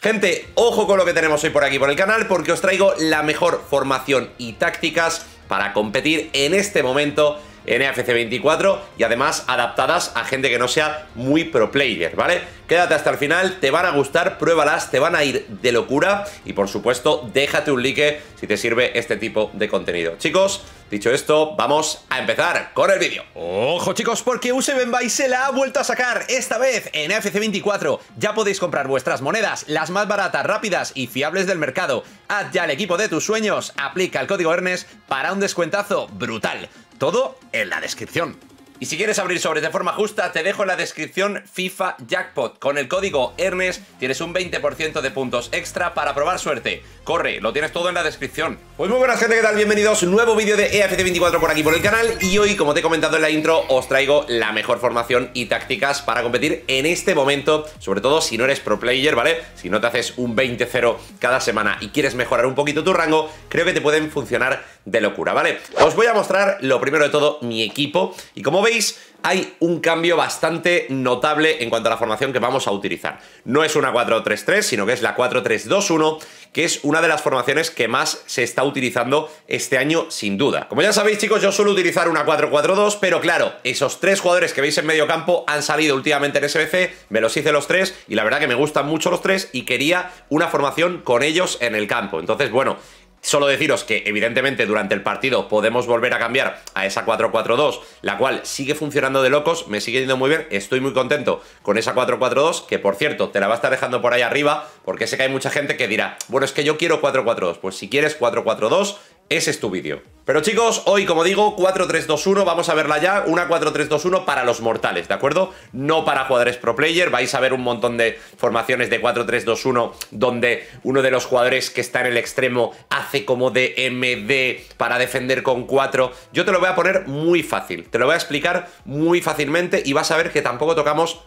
Gente, ojo con lo que tenemos hoy por aquí por el canal porque os traigo la mejor formación y tácticas para competir en este momento fc 24 y además adaptadas a gente que no sea muy pro player, ¿vale? Quédate hasta el final, te van a gustar, pruébalas, te van a ir de locura y por supuesto déjate un like si te sirve este tipo de contenido. Chicos, dicho esto, vamos a empezar con el vídeo. Ojo chicos, porque Useven se la ha vuelto a sacar, esta vez en FC24. Ya podéis comprar vuestras monedas, las más baratas, rápidas y fiables del mercado. Haz ya el equipo de tus sueños, aplica el código ERNES para un descuentazo brutal. Todo en la descripción. Y si quieres abrir sobres de forma justa, te dejo en la descripción FIFA Jackpot. Con el código ERNES tienes un 20% de puntos extra para probar suerte. Corre, lo tienes todo en la descripción. Pues muy buenas gente, ¿qué tal? Bienvenidos. Nuevo vídeo de efc 24 por aquí por el canal. Y hoy, como te he comentado en la intro, os traigo la mejor formación y tácticas para competir en este momento. Sobre todo si no eres pro player, ¿vale? Si no te haces un 20-0 cada semana y quieres mejorar un poquito tu rango, creo que te pueden funcionar de locura, ¿vale? Os voy a mostrar lo primero de todo mi equipo y como veis hay un cambio bastante notable en cuanto a la formación que vamos a utilizar. No es una 4-3-3, sino que es la 4-3-2-1, que es una de las formaciones que más se está utilizando este año sin duda. Como ya sabéis chicos, yo suelo utilizar una 4-4-2, pero claro, esos tres jugadores que veis en medio campo han salido últimamente en SBC, me los hice los tres y la verdad que me gustan mucho los tres y quería una formación con ellos en el campo. Entonces, bueno, Solo deciros que, evidentemente, durante el partido podemos volver a cambiar a esa 4-4-2, la cual sigue funcionando de locos, me sigue yendo muy bien, estoy muy contento con esa 4-4-2, que por cierto, te la va a estar dejando por ahí arriba, porque sé que hay mucha gente que dirá, bueno, es que yo quiero 4-4-2, pues si quieres 4-4-2, ese es tu vídeo. Pero chicos, hoy como digo, 4-3-2-1, vamos a verla ya, una 4-3-2-1 para los mortales, ¿de acuerdo? No para jugadores pro player, vais a ver un montón de formaciones de 4-3-2-1 donde uno de los jugadores que está en el extremo hace como de MD para defender con 4. Yo te lo voy a poner muy fácil, te lo voy a explicar muy fácilmente y vas a ver que tampoco tocamos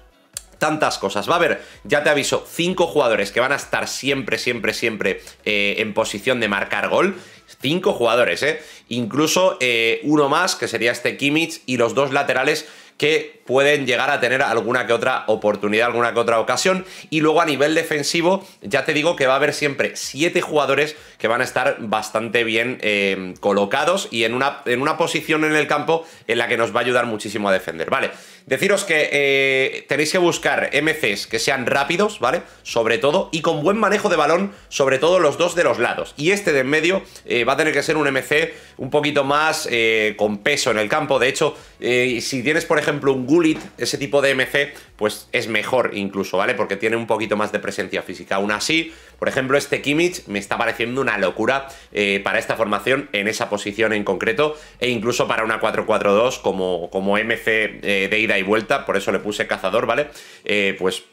tantas cosas. Va a haber, ya te aviso, cinco jugadores que van a estar siempre, siempre, siempre eh, en posición de marcar gol. Cinco jugadores, ¿eh? Incluso eh, uno más, que sería este Kimmich, y los dos laterales que pueden llegar a tener alguna que otra oportunidad, alguna que otra ocasión. Y luego a nivel defensivo, ya te digo que va a haber siempre siete jugadores que van a estar bastante bien eh, colocados y en una, en una posición en el campo en la que nos va a ayudar muchísimo a defender. Vale, Deciros que eh, tenéis que buscar MCs que sean rápidos, ¿vale? Sobre todo, y con buen manejo de balón, sobre todo los dos de los lados. Y este de en medio eh, va a tener que ser un MC un poquito más eh, con peso en el campo. De hecho, si tienes, por ejemplo, un Gulit, ese tipo de MC, pues es mejor incluso, ¿vale? Porque tiene un poquito más de presencia física. Aún así, por ejemplo, este Kimmich me está pareciendo una locura para esta formación en esa posición en concreto, e incluso para una 4-4-2 como, como MC de ir y vuelta, por eso le puse cazador, ¿vale? Eh, pues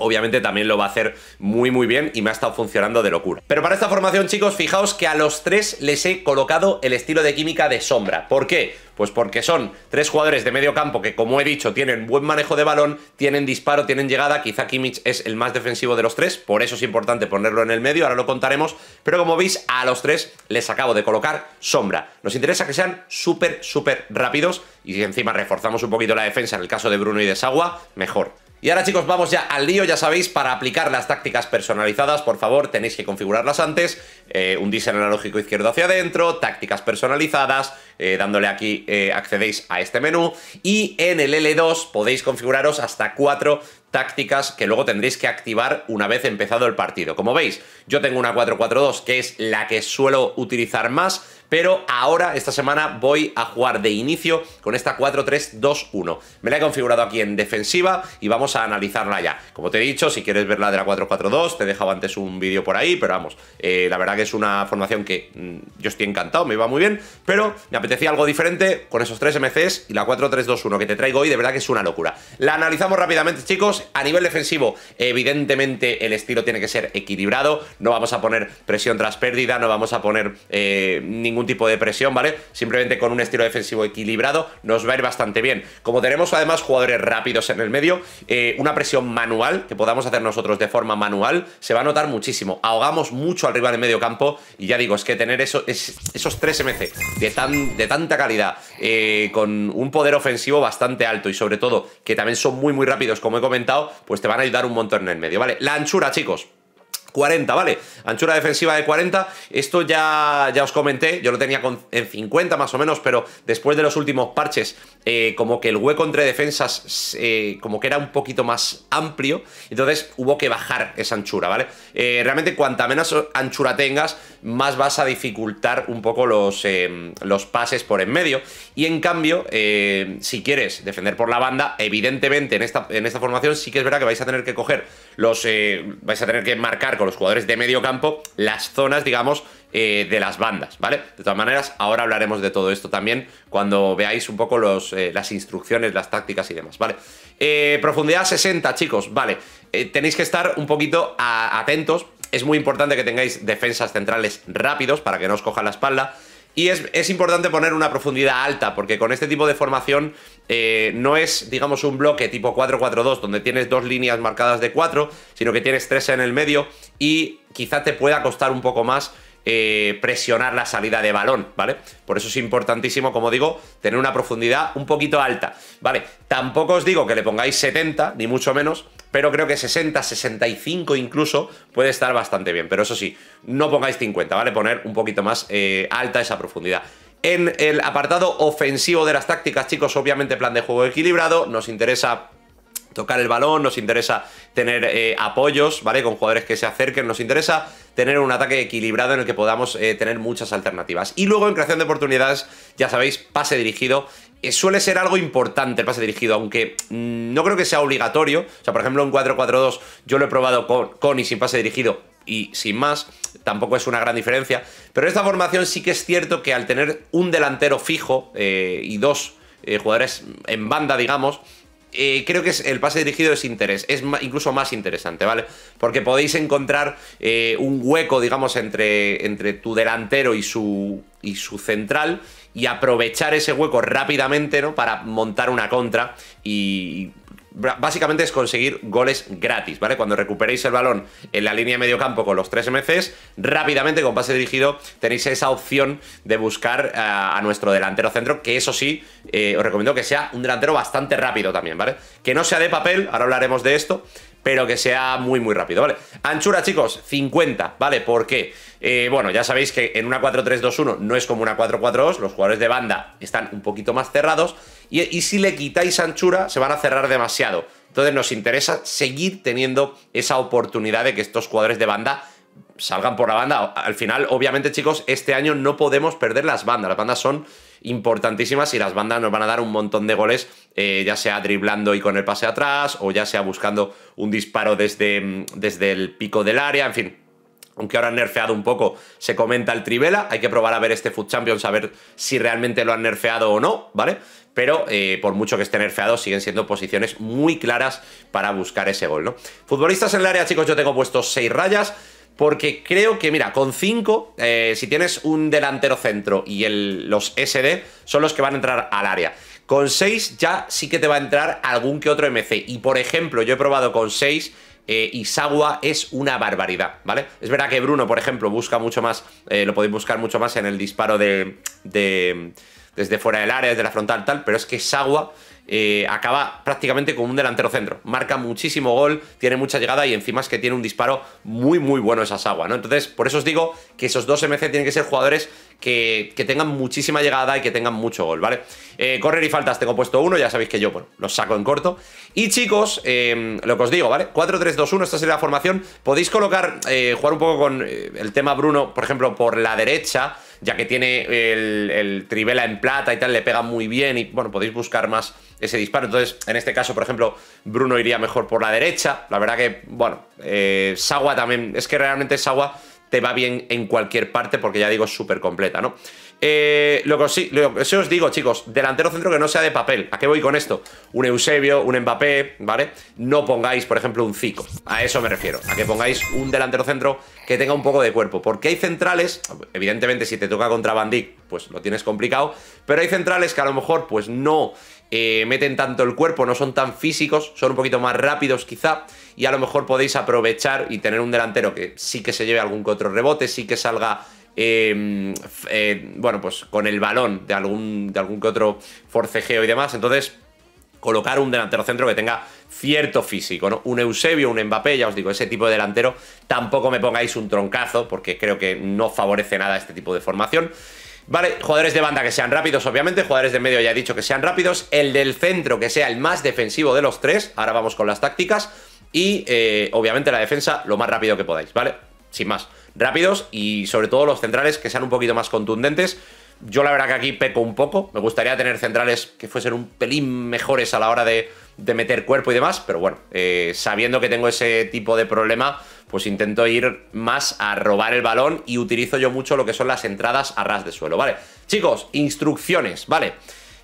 Obviamente también lo va a hacer muy muy bien y me ha estado funcionando de locura. Pero para esta formación, chicos, fijaos que a los tres les he colocado el estilo de química de sombra. ¿Por qué? Pues porque son tres jugadores de medio campo que, como he dicho, tienen buen manejo de balón, tienen disparo, tienen llegada. Quizá Kimmich es el más defensivo de los tres, por eso es importante ponerlo en el medio, ahora lo contaremos. Pero como veis, a los tres les acabo de colocar sombra. Nos interesa que sean súper, súper rápidos y si encima reforzamos un poquito la defensa en el caso de Bruno y de Sagua, mejor. Y ahora chicos vamos ya al lío, ya sabéis, para aplicar las tácticas personalizadas, por favor tenéis que configurarlas antes, eh, un diseño analógico izquierdo hacia adentro, tácticas personalizadas, eh, dándole aquí eh, accedéis a este menú y en el L2 podéis configuraros hasta cuatro tácticas que luego tendréis que activar una vez empezado el partido. Como veis, yo tengo una 4-4-2 que es la que suelo utilizar más, pero ahora, esta semana, voy a jugar de inicio con esta 4-3-2-1. Me la he configurado aquí en defensiva y vamos a analizarla ya. Como te he dicho, si quieres ver la de la 4-4-2, te he dejado antes un vídeo por ahí, pero vamos, eh, la verdad que es una formación que mm, yo estoy encantado, me iba muy bien, pero me apetecía algo diferente con esos tres MCs y la 4-3-2-1 que te traigo hoy, de verdad que es una locura. La analizamos rápidamente, chicos, a nivel defensivo, evidentemente el estilo tiene que ser equilibrado. No vamos a poner presión tras pérdida, no vamos a poner eh, ningún tipo de presión, ¿vale? Simplemente con un estilo defensivo equilibrado nos va a ir bastante bien. Como tenemos además jugadores rápidos en el medio, eh, una presión manual que podamos hacer nosotros de forma manual se va a notar muchísimo. Ahogamos mucho al rival en medio campo y ya digo, es que tener eso, es, esos 3 MC de, tan, de tanta calidad, eh, con un poder ofensivo bastante alto y sobre todo que también son muy muy rápidos, como he comentado, pues te van a ayudar un montón en el medio, ¿vale? La anchura, chicos. 40, vale, anchura defensiva de 40, esto ya, ya os comenté, yo lo tenía en 50 más o menos, pero después de los últimos parches, eh, como que el hueco entre defensas, eh, como que era un poquito más amplio, entonces hubo que bajar esa anchura, ¿vale? Eh, realmente cuanta menos anchura tengas, más vas a dificultar un poco los, em, los pases por en medio, y en cambio, si quieres defender por la banda, evidentemente en esta, en esta formación sí que es verdad que vais a tener que coger los eh, vais a tener que marcar con los jugadores de medio campo las zonas, digamos, eh, de las bandas, ¿vale? De todas maneras, ahora hablaremos de todo esto también cuando veáis un poco los, eh, las instrucciones, las tácticas y demás, ¿vale? profundidad 60, chicos, vale. tenéis que estar un poquito atentos. Es muy importante que tengáis defensas centrales rápidos para que no os cojan la espalda. Y es, importante poner una profundidad alta, porque con este tipo de formación eh, no es, digamos, un bloque tipo 4-4-2, donde tienes dos líneas marcadas de 4, sino que tienes tres en el medio y quizá te pueda costar un poco más eh, presionar la salida de balón, ¿vale? Por eso es importantísimo, como digo, tener una profundidad un poquito alta, ¿vale? Tampoco os digo que le pongáis 70, ni mucho menos, pero creo que 60, 65 incluso puede estar bastante bien. Pero eso sí, no pongáis 50, ¿vale? Poner un poquito más eh, alta esa profundidad. En el apartado ofensivo de las tácticas, chicos, obviamente plan de juego equilibrado, nos interesa tocar el balón, nos interesa tener eh, apoyos, ¿vale? Con jugadores que se acerquen, nos interesa tener un ataque equilibrado en el que podamos eh, tener muchas alternativas. Y luego en creación de oportunidades, ya sabéis, pase dirigido eh, suele ser algo importante el pase dirigido, aunque no creo que sea obligatorio. O sea, por ejemplo, en 4-4-2 yo lo he probado con, con y sin pase dirigido y sin más, tampoco es una gran diferencia. Pero en esta formación sí que es cierto que al tener un delantero fijo eh, y dos eh, jugadores en banda, digamos, creo que el pase dirigido es interés, es incluso más interesante, ¿vale? Porque podéis encontrar un hueco, digamos, entre, entre tu delantero y su, y su central y aprovechar ese hueco rápidamente, ¿no? Para montar una contra y básicamente es conseguir goles gratis, ¿vale? Cuando recuperéis el balón en la línea de medio campo con los tres MCs, rápidamente con pase dirigido tenéis esa opción de buscar a, nuestro delantero centro, que eso sí, eh, os recomiendo que sea un delantero bastante rápido también, ¿vale? Que no sea de papel, ahora hablaremos de esto, pero que sea muy, muy rápido, ¿vale? Anchura, chicos, 50, ¿vale? ¿Por qué? Eh, bueno, ya sabéis que en una 4-3-2-1 no es como una 4-4-2, los jugadores de banda están un poquito más cerrados y, si le quitáis anchura se van a cerrar demasiado. Entonces nos interesa seguir teniendo esa oportunidad de que estos jugadores de banda salgan por la banda. Al final, obviamente, chicos, este año no podemos perder las bandas. Las bandas son importantísimas y las bandas nos van a dar un montón de goles, eh, ya sea driblando y con el pase atrás, o ya sea buscando un disparo desde, mm, desde el pico del área, en fin, aunque ahora han nerfeado un poco, se comenta el Trivela. Hay que probar a ver este Food Champions, a ver si realmente lo han nerfeado o no, ¿vale? Pero eh, por mucho que esté nerfeado, siguen siendo posiciones muy claras para buscar ese gol, ¿no? Futbolistas en el área, chicos, yo tengo puestos 6 rayas. Porque creo que, mira, con 5, eh, si tienes un delantero centro y los SD, son los que van a entrar al área. Con 6 ya sí que te va a entrar algún que otro MC. Y por ejemplo, yo he probado con 6 eh, y Sagua es una barbaridad, ¿vale? Es verdad que Bruno, por ejemplo, busca mucho más, eh, lo podéis buscar mucho más en el disparo de, desde fuera del área, desde la frontal, tal, pero es que Sagua eh, acaba prácticamente con un delantero centro. Marca muchísimo gol, tiene mucha llegada y encima es que tiene un disparo muy, muy bueno esa aguas, ¿no? Entonces, por eso os digo que esos dos MC tienen que ser jugadores que, tengan muchísima llegada y que tengan mucho gol, ¿vale? Eh, correr y faltas tengo puesto uno, ya sabéis que yo, bueno, los saco en corto. Y chicos, em, lo que os digo, ¿vale? 4-3-2-1, esta sería la formación. Podéis colocar, eh, jugar un poco con el tema Bruno, por ejemplo, por la derecha ya que tiene el, el trivela en plata y tal, le pega muy bien y bueno, podéis buscar más ese disparo. Entonces, en este caso, por ejemplo, Bruno iría mejor por la derecha. La verdad que, bueno, eh, también, es que realmente Sawa te va bien en cualquier parte porque ya digo es súper completa, ¿no? Eh, lo, que os, lo que os digo, chicos, delantero centro que no sea de papel. ¿A qué voy con esto? Un Eusebio, un Mbappé, ¿vale? No pongáis, por ejemplo, un Zico. A eso me refiero. A que pongáis un delantero centro que tenga un poco de cuerpo. Porque hay centrales, evidentemente, si te toca contra Bandic, pues lo tienes complicado. Pero hay centrales que a lo mejor, pues no eh, meten tanto el cuerpo, no son tan físicos, son un poquito más rápidos quizá, y a lo mejor podéis aprovechar y tener un delantero que sí que se lleve algún que otro rebote, sí que salga em, eh, bueno, pues con el balón de algún, de algún que otro forcejeo y demás. Entonces, colocar un delantero centro que tenga cierto físico, ¿no? Un Eusebio, un Mbappé, ya os digo, ese tipo de delantero. Tampoco me pongáis un troncazo, porque creo que no favorece nada este tipo de formación. ¿Vale? Jugadores de banda que sean rápidos, obviamente. Jugadores de medio ya he dicho que sean rápidos. El del centro que sea el más defensivo de los tres. Ahora vamos con las tácticas. Y eh, obviamente la defensa lo más rápido que podáis, ¿vale? Sin más. Rápidos y sobre todo los centrales que sean un poquito más contundentes. Yo la verdad que aquí peco un poco. Me gustaría tener centrales que fuesen un pelín mejores a la hora de, meter cuerpo y demás. Pero bueno, eh, sabiendo que tengo ese tipo de problema pues intento ir más a robar el balón y utilizo yo mucho lo que son las entradas a ras de suelo, ¿vale? Chicos, instrucciones, ¿vale?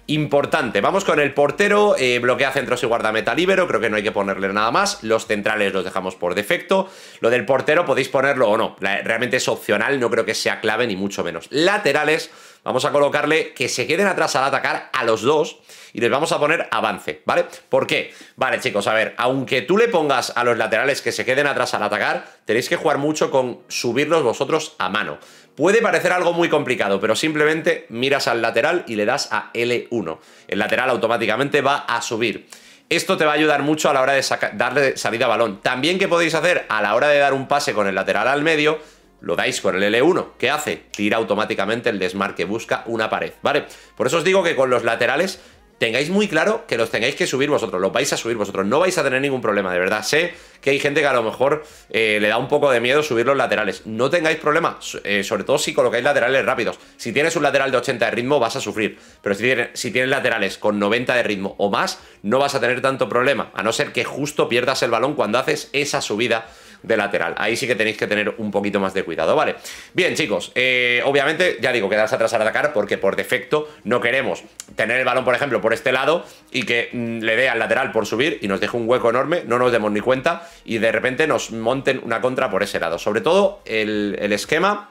Importante, vamos con el portero, eh, bloquea centros y guardameta libero, creo que no hay que ponerle nada más, los centrales los dejamos por defecto, lo del portero podéis ponerlo o no, realmente es opcional, no creo que sea clave ni mucho menos. Laterales, vamos a colocarle que se queden atrás al atacar a los dos, y les vamos a poner avance, ¿vale? ¿Por qué? Vale, chicos, a ver, aunque tú le pongas a los laterales que se queden atrás al atacar, tenéis que jugar mucho con subirlos vosotros a mano. Puede parecer algo muy complicado, pero simplemente miras al lateral y le das a L1. El lateral automáticamente va a subir. Esto te va a ayudar mucho a la hora de darle salida a balón. También que podéis hacer a la hora de dar un pase con el lateral al medio, lo dais con el L1. ¿Qué hace? Tira automáticamente el desmarque, busca una pared, ¿vale? Por eso os digo que con los laterales tengáis muy claro que los tengáis que subir vosotros, los vais a subir vosotros, no vais a tener ningún problema, de verdad. Sé que hay gente que a lo mejor eh, le da un poco de miedo subir los laterales. No tengáis problema, eh, sobre todo si colocáis laterales rápidos. Si tienes un lateral de 80 de ritmo, vas a sufrir. Pero si si tienes laterales con 90 de ritmo o más, no vas a tener tanto problema, a no ser que justo pierdas el balón cuando haces esa subida de lateral. Ahí sí que tenéis que tener un poquito más de cuidado, ¿vale? Bien, chicos, eh, obviamente, ya digo, quedarse atrás al atacar porque por defecto no queremos tener el balón, por ejemplo, por este lado y que mm, le dé al lateral por subir y nos deje un hueco enorme, no nos demos ni cuenta y de repente nos monten una contra por ese lado. Sobre todo el, el esquema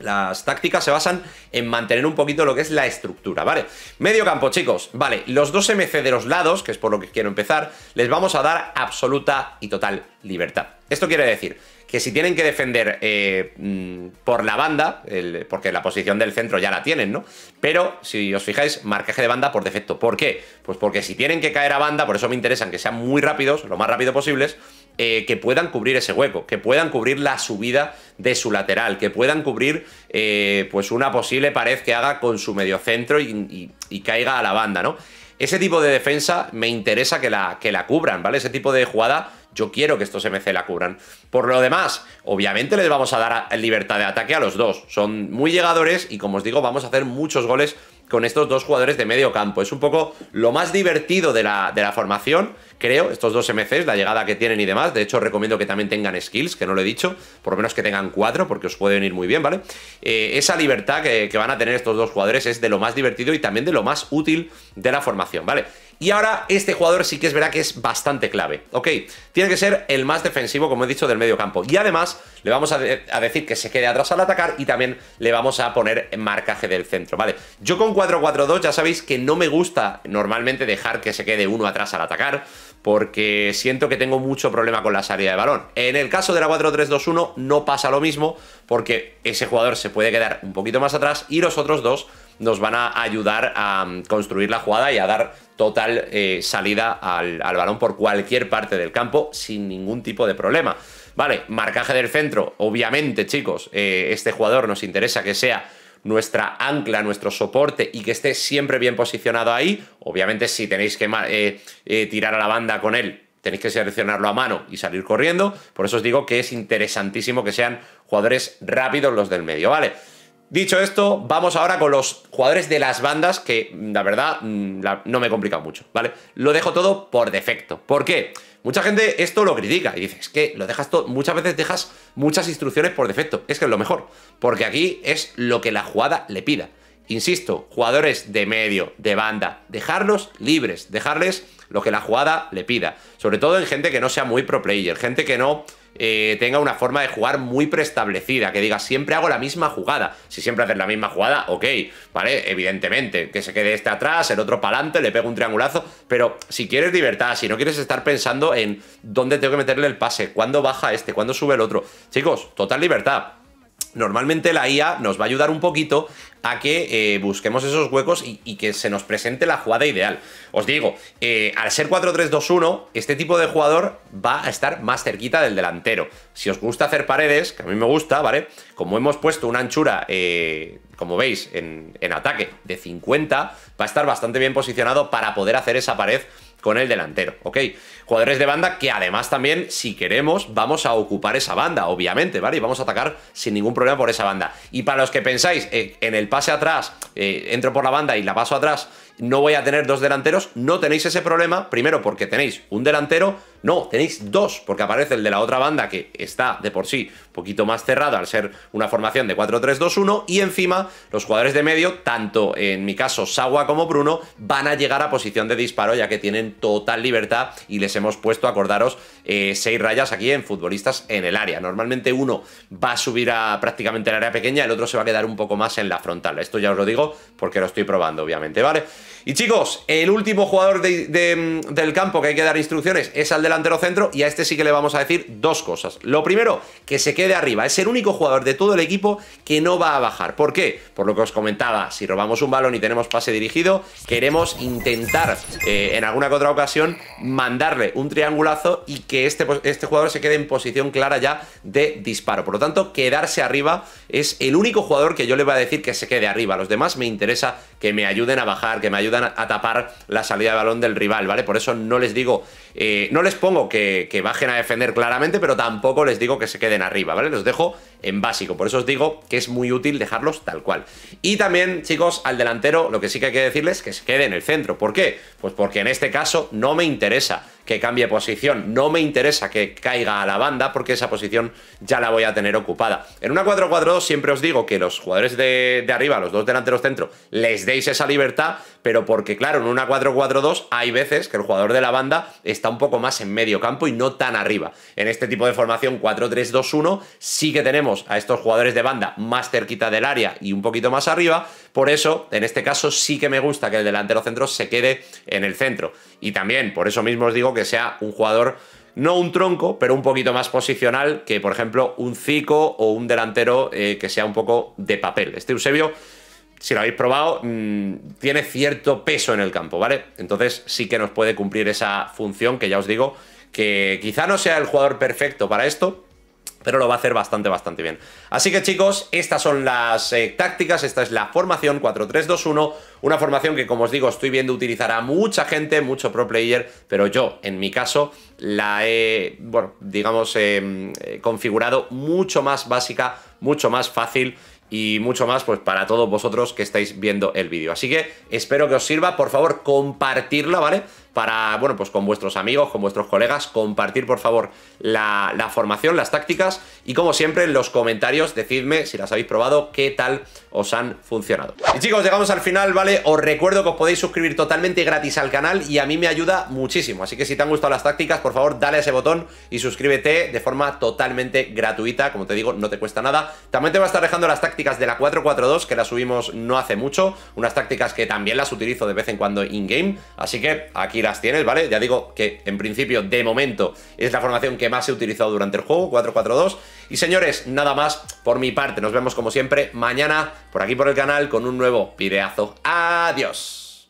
las tácticas se basan en mantener un poquito lo que es la estructura, ¿vale? Medio campo, chicos, vale, los dos MC de los lados, que es por lo que quiero empezar, les vamos a dar absoluta y total libertad. Esto quiere decir que si tienen que defender eh, mm, por la banda, porque la posición del centro ya la tienen, ¿no? Pero si os fijáis, marcaje de banda por defecto. ¿Por qué? Pues porque si tienen que caer a banda, por eso me interesan que sean muy rápidos, lo más rápido posibles, eh, que puedan cubrir ese hueco, que puedan cubrir la subida de su lateral, que puedan cubrir eh, pues una posible pared que haga con su mediocentro y, y, caiga a la banda, ¿no? Ese tipo de defensa me interesa que la, que la cubran, ¿vale? Ese tipo de jugada yo quiero que estos MC la cubran. Por lo demás, obviamente les vamos a dar libertad de ataque a los dos. Son muy llegadores y como os digo, vamos a hacer muchos goles con estos dos jugadores de medio campo. Es un poco lo más divertido de la, de la formación, creo, estos dos MCs, la llegada que tienen y demás. De hecho, recomiendo que también tengan skills, que no lo he dicho, por lo menos que tengan cuatro, porque os pueden ir muy bien, ¿vale? Eh, esa libertad que, que van a tener estos dos jugadores es de lo más divertido y también de lo más útil de la formación, ¿vale? Y ahora este jugador sí que es verdad que es bastante clave, ¿ok? Tiene que ser el más defensivo, como he dicho, del medio campo. Y además le vamos a, decir que se quede atrás al atacar y también le vamos a poner marcaje del centro, ¿vale? Yo con 4-4-2 ya sabéis que no me gusta normalmente dejar que se quede uno atrás al atacar porque siento que tengo mucho problema con la salida de balón. En el caso de la 4-3-2-1 no pasa lo mismo porque ese jugador se puede quedar un poquito más atrás y los otros dos nos van a ayudar a mm, construir la jugada y a dar total eh, salida al, balón por cualquier parte del campo sin ningún tipo de problema. Vale, marcaje del centro, obviamente chicos, eh, este jugador nos interesa que sea nuestra ancla, nuestro soporte y que esté siempre bien posicionado ahí. Obviamente si tenéis que eh, tirar a la banda con él, tenéis que seleccionarlo a mano y salir corriendo. Por eso os digo que es interesantísimo que sean jugadores rápidos los del medio, ¿vale? vale Dicho esto, vamos ahora con los jugadores de las bandas que, la verdad, mm, no me complica mucho, ¿vale? Lo dejo todo por defecto. ¿Por qué? Mucha gente esto lo critica y dice, es que lo dejas todo, muchas veces dejas muchas instrucciones por defecto. Es que es lo mejor, porque aquí es lo que la jugada le pida. Insisto, jugadores de medio, de banda, dejarlos libres, dejarles lo que la jugada le pida. Sobre todo en gente que no sea muy pro player, gente que no eh, tenga una forma de jugar muy preestablecida, que diga siempre hago la misma jugada. Si siempre haces la misma jugada, ok, ¿vale? Evidentemente, que se quede este atrás, el otro para adelante, le pego un triangulazo, pero si quieres libertad, si no quieres estar pensando en dónde tengo que meterle el pase, cuándo baja este, cuándo sube el otro, chicos, total libertad normalmente la IA nos va a ayudar un poquito a que eh, busquemos esos huecos y, que se nos presente la jugada ideal. Os digo, eh, al ser 4-3-2-1, este tipo de jugador va a estar más cerquita del delantero. Si os gusta hacer paredes, que a mí me gusta, ¿vale? Como hemos puesto una anchura, eh, como veis, en, en ataque de 50, va a estar bastante bien posicionado para poder hacer esa pared con el delantero, ¿ok? Jugadores de banda que además también, si queremos, vamos a ocupar esa banda, obviamente, ¿vale? Y vamos a atacar sin ningún problema por esa banda. Y para los que pensáis, eh, en el pase atrás, eh, entro por la banda y la paso atrás, no voy a tener dos delanteros, no tenéis ese problema, primero porque tenéis un delantero no, tenéis dos, porque aparece el de la otra banda que está de por sí un poquito más cerrado al ser una formación de 4-3-2-1 y encima los jugadores de medio, tanto en mi caso Sawa como Bruno, van a llegar a posición de disparo ya que tienen total libertad y les hemos puesto, acordaros, eh, seis rayas aquí en futbolistas en el área. Normalmente uno va a subir a prácticamente el área pequeña, el otro se va a quedar un poco más en la frontal. Esto ya os lo digo porque lo estoy probando, obviamente, ¿vale? Y chicos, el último jugador del campo que hay que dar instrucciones es al de delantero centro y a este sí que le vamos a decir dos cosas. Lo primero, que se quede arriba. Es el único jugador de todo el equipo que no va a bajar. ¿Por qué? Por lo que os comentaba, si robamos un balón y tenemos pase dirigido, queremos intentar eh, en alguna que otra ocasión mandarle un triangulazo y que este, pues, este jugador se quede en posición clara ya de disparo. Por lo tanto, quedarse arriba es el único jugador que yo le voy a decir que se quede arriba. A los demás me interesa que me ayuden a bajar, que me ayuden a tapar la salida de balón del rival, ¿vale? Por eso no les digo, eh, no les pongo que, que bajen a defender claramente, pero tampoco les digo que se queden arriba, ¿vale? Los dejo en básico. Por eso os digo que es muy útil dejarlos tal cual. Y también, chicos, al delantero lo que sí que hay que decirles es que se quede en el centro. ¿Por qué? Pues porque en este caso no me interesa que cambie posición. No me interesa que caiga a la banda porque esa posición ya la voy a tener ocupada. En una 4-4-2 siempre os digo que los jugadores de, arriba, los dos delanteros centro, les deis esa libertad, pero porque claro, en una 4-4-2 hay veces que el jugador de la banda está un poco más en medio campo y no tan arriba. En este tipo de formación 4-3-2-1 sí que tenemos a estos jugadores de banda más cerquita del área y un poquito más arriba. Por eso, en este caso, sí que me gusta que el delantero centro se quede en el centro. Y también, por eso mismo os digo que sea un jugador no un tronco, pero un poquito más posicional que, por ejemplo, un Zico o un delantero eh, que sea un poco de papel. Este Eusebio, si lo habéis probado, mm, tiene cierto peso en el campo, ¿vale? Entonces sí que nos puede cumplir esa función que ya os digo, que quizá no sea el jugador perfecto para esto, pero lo va a hacer bastante, bastante bien. Así que chicos, estas son las eh, tácticas, esta es la formación 4-3-2-1, una formación que como os digo estoy viendo utilizar a mucha gente, mucho pro player, pero yo en mi caso la he, bueno, digamos, em, eh, configurado mucho más básica, mucho más fácil y mucho más pues para todos vosotros que estáis viendo el vídeo. Así que espero que os sirva, por favor compartirla, ¿vale? Para, bueno, pues con vuestros amigos, con vuestros colegas, compartir por favor la, la formación, las tácticas y como siempre, en los comentarios decidme si las habéis probado, qué tal os han funcionado. Y chicos, llegamos al final, ¿vale? Os recuerdo que os podéis suscribir totalmente gratis al canal y a mí me ayuda muchísimo. Así que si te han gustado las tácticas, por favor, dale a ese botón y suscríbete de forma totalmente gratuita. Como te digo, no te cuesta nada. También te va a estar dejando las tácticas de la 442, que las subimos no hace mucho. Unas tácticas que también las utilizo de vez en cuando in-game. Así que aquí las tienes, ¿vale? Ya digo que en principio, de momento, es la formación que más he utilizado durante el juego, 442. Y señores, nada más por mi parte. Nos vemos como siempre mañana por aquí por el canal con un nuevo videazo. Adiós.